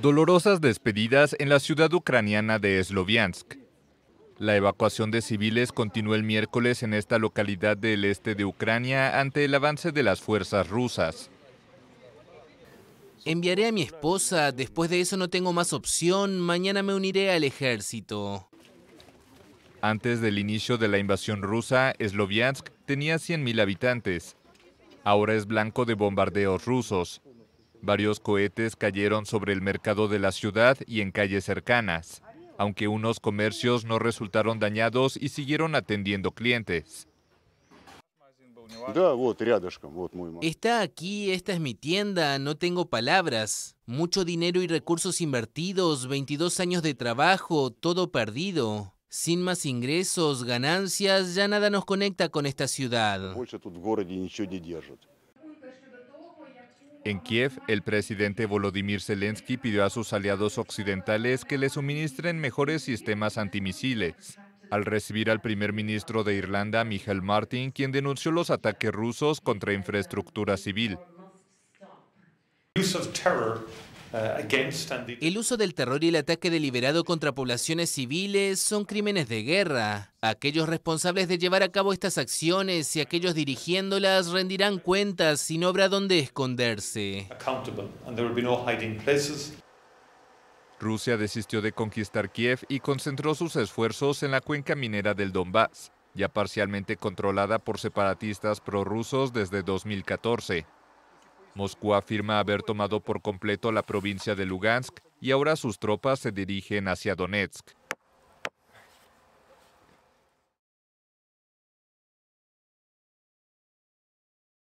Dolorosas despedidas en la ciudad ucraniana de Sloviansk. La evacuación de civiles continuó el miércoles en esta localidad del este de Ucrania ante el avance de las fuerzas rusas. Enviaré a mi esposa, después de eso no tengo más opción, mañana me uniré al ejército. Antes del inicio de la invasión rusa, Sloviansk tenía 100.000 habitantes. Ahora es blanco de bombardeos rusos. Varios cohetes cayeron sobre el mercado de la ciudad y en calles cercanas, aunque unos comercios no resultaron dañados y siguieron atendiendo clientes. Está aquí, esta es mi tienda, no tengo palabras. Mucho dinero y recursos invertidos, 22 años de trabajo, todo perdido. Sin más ingresos, ganancias, ya nada nos conecta con esta ciudad. En Kiev, el presidente Volodymyr Zelensky pidió a sus aliados occidentales que le suministren mejores sistemas antimisiles. Al recibir al primer ministro de Irlanda, Michael Martin, quien denunció los ataques rusos contra infraestructura civil. Eh, el uso del terror y el ataque deliberado contra poblaciones civiles son crímenes de guerra. Aquellos responsables de llevar a cabo estas acciones y aquellos dirigiéndolas rendirán cuentas y no habrá dónde esconderse. Rusia desistió de conquistar Kiev y concentró sus esfuerzos en la cuenca minera del Donbass, ya parcialmente controlada por separatistas prorrusos desde 2014. Moscú afirma haber tomado por completo la provincia de Lugansk y ahora sus tropas se dirigen hacia Donetsk.